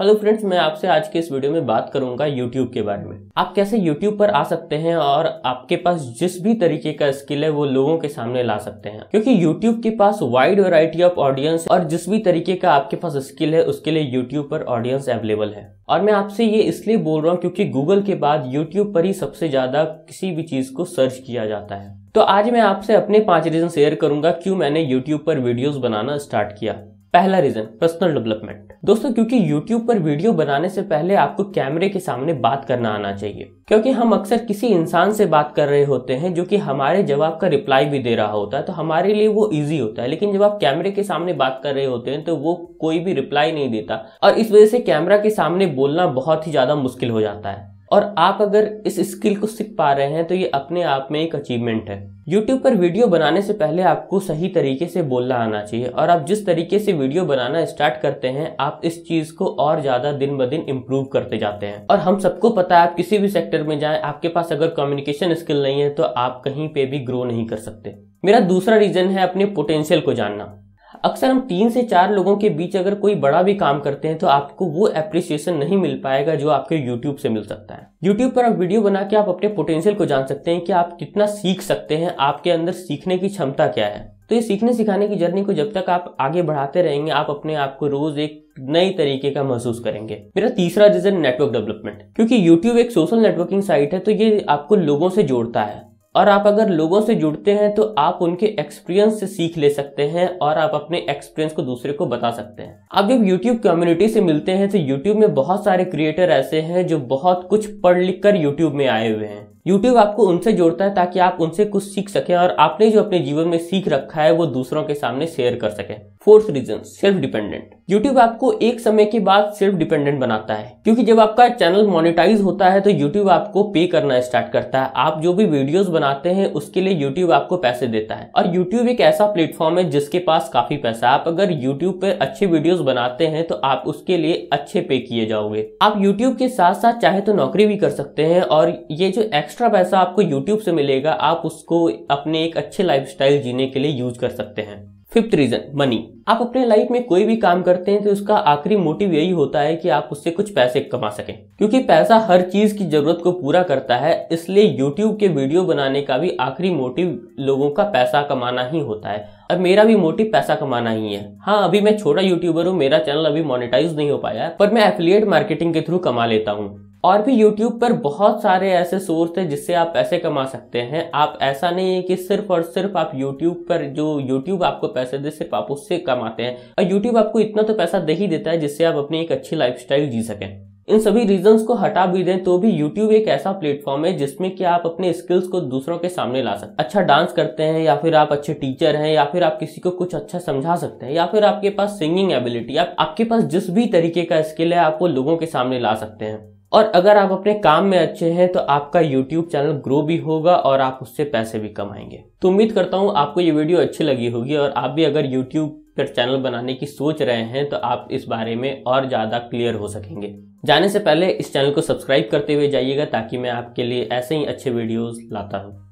hello friends मैं आपसे आज के इस वीडियो में बात करूंगा यूट्यूब के बारे में आप कैसे यूट्यूब पर आ सकते हैं और आपके पास जिस भी तरीके का स्किल है वो लोगों के सामने ला सकते हैं क्योंकि यूट्यूब के पास वाइड वैरायटी ऑफ ऑडियंस और जिस भी तरीके का आपके पास स्किल है उसके लिए यूट्यूब पर ऑडियंस अवेलेबल है और मैं आपसे ये इसलिए बोल रहा हूँ क्योंकि गूगल के बाद यूट्यूब पर ही सबसे ज्यादा किसी भी चीज को सर्च किया जाता है तो आज मैं आपसे अपने पांच रीजन शेयर करूंगा क्यों मैंने यूट्यूब पर वीडियोस बनाना स्टार्ट किया पहला रीजन पर्सनल डेवलपमेंट दोस्तों क्योंकि YouTube पर वीडियो बनाने से पहले आपको कैमरे के सामने बात करना आना चाहिए क्योंकि हम अक्सर किसी इंसान से बात कर रहे होते हैं जो कि हमारे जवाब का रिप्लाई भी दे रहा होता है तो हमारे लिए वो इजी होता है लेकिन जब आप कैमरे के सामने बात कर रहे होते हैं तो वो कोई भी रिप्लाई नहीं देता और इस वजह से कैमरा के सामने बोलना बहुत ही ज्यादा मुश्किल हो जाता है और आप अगर इस स्किल को सीख पा रहे हैं तो ये अपने आप में एक अचीवमेंट है YouTube पर वीडियो बनाने से पहले आपको सही तरीके से बोलना आना चाहिए और आप जिस तरीके से वीडियो बनाना स्टार्ट करते हैं आप इस चीज को और ज्यादा दिन ब दिन इम्प्रूव करते जाते हैं और हम सबको पता है आप किसी भी सेक्टर में जाए आपके पास अगर कम्युनिकेशन स्किल नहीं है तो आप कहीं पे भी ग्रो नहीं कर सकते मेरा दूसरा रीजन है अपने पोटेंशियल को जानना अक्सर हम तीन से चार लोगों के बीच अगर कोई बड़ा भी काम करते हैं तो आपको वो अप्रिसिएशन नहीं मिल पाएगा जो आपके यूट्यूब से मिल सकता है यूट्यूब पर आप वीडियो बना के आप अपने पोटेंशियल को जान सकते हैं कि आप कितना सीख सकते हैं आपके अंदर सीखने की क्षमता क्या है तो ये सीखने सिखाने की जर्नी को जब तक आप आगे बढ़ाते रहेंगे आप अपने आप को रोज एक नई तरीके का महसूस करेंगे मेरा तीसरा रीजन नेटवर्क डेवलपमेंट क्योंकि YouTube एक सोशल नेटवर्किंग साइट है तो ये आपको लोगों से जोड़ता है और आप अगर लोगों से जुड़ते हैं तो आप उनके एक्सपीरियंस से सीख ले सकते हैं और आप अपने एक्सपीरियंस को दूसरे को बता सकते हैं आप जब यूट्यूब कम्युनिटी से मिलते हैं तो यूट्यूब में बहुत सारे क्रिएटर ऐसे हैं जो बहुत कुछ पढ़ लिख कर यूट्यूब में आए हुए हैं यूट्यूब आपको उनसे जोड़ता है ताकि आप उनसे कुछ सीख सकें और आपने जो अपने जीवन में सीख रखा है वो दूसरों के सामने शेयर कर सकें fourth reason self dependent YouTube आपको एक समय के बाद सेल्फ डिपेंडेंट बनाता है क्योंकि जब आपका चैनल मोनेटाइज होता है तो यूट्यूब आपको पे करना स्टार्ट करता है आप जो भी वीडियोस बनाते हैं उसके लिए यूट्यूब आपको पैसे देता है और यूट्यूब एक ऐसा प्लेटफॉर्म है जिसके पास काफी पैसा आप अगर यूट्यूब पर अच्छे वीडियोस बनाते हैं तो आप उसके लिए अच्छे पे किए जाओगे आप यूट्यूब के साथ साथ चाहे तो नौकरी भी कर सकते हैं और ये जो एक्स्ट्रा पैसा आपको यूट्यूब से मिलेगा आप उसको अपने एक अच्छे लाइफ जीने के लिए यूज कर सकते हैं फिफ्थ रीजन मनी आप अपने लाइफ में कोई भी काम करते हैं तो उसका आखिरी मोटिव यही होता है कि आप उससे कुछ पैसे कमा सकें क्योंकि पैसा हर चीज की जरूरत को पूरा करता है इसलिए यूट्यूब के वीडियो बनाने का भी आखिरी मोटिव लोगों का पैसा कमाना ही होता है और मेरा भी मोटिव पैसा कमाना ही है हाँ अभी मैं छोटा यूट्यूबर हूँ मेरा चैनल अभी मोनिटाइज नहीं हो पाया है पर मैं एफिलियट मार्केटिंग के थ्रू कमा लेता हूँ और भी YouTube पर बहुत सारे ऐसे सोर्स हैं जिससे आप पैसे कमा सकते हैं आप ऐसा नहीं है कि सिर्फ और सिर्फ आप YouTube पर जो YouTube आपको पैसे दे सिर्फ आप उससे कमाते हैं और YouTube आपको इतना तो पैसा दे ही देता है जिससे आप अपनी एक अच्छी लाइफस्टाइल जी सकें इन सभी रीजंस को हटा भी दें तो भी YouTube एक ऐसा प्लेटफॉर्म है जिसमें कि आप अपने स्किल्स को दूसरों के सामने ला सकते अच्छा डांस करते हैं या फिर आप अच्छे टीचर हैं या फिर आप किसी को कुछ अच्छा समझा सकते हैं या फिर आपके पास सिंगिंग एबिलिटी आप, आपके पास जिस भी तरीके का स्किल है आप वो लोगों के सामने ला सकते हैं और अगर आप अपने काम में अच्छे हैं तो आपका YouTube चैनल ग्रो भी होगा और आप उससे पैसे भी कमाएंगे तो उम्मीद करता हूँ आपको ये वीडियो अच्छी लगी होगी और आप भी अगर YouTube पर चैनल बनाने की सोच रहे हैं तो आप इस बारे में और ज़्यादा क्लियर हो सकेंगे जाने से पहले इस चैनल को सब्सक्राइब करते हुए जाइएगा ताकि मैं आपके लिए ऐसे ही अच्छे वीडियोज़ लाता हूँ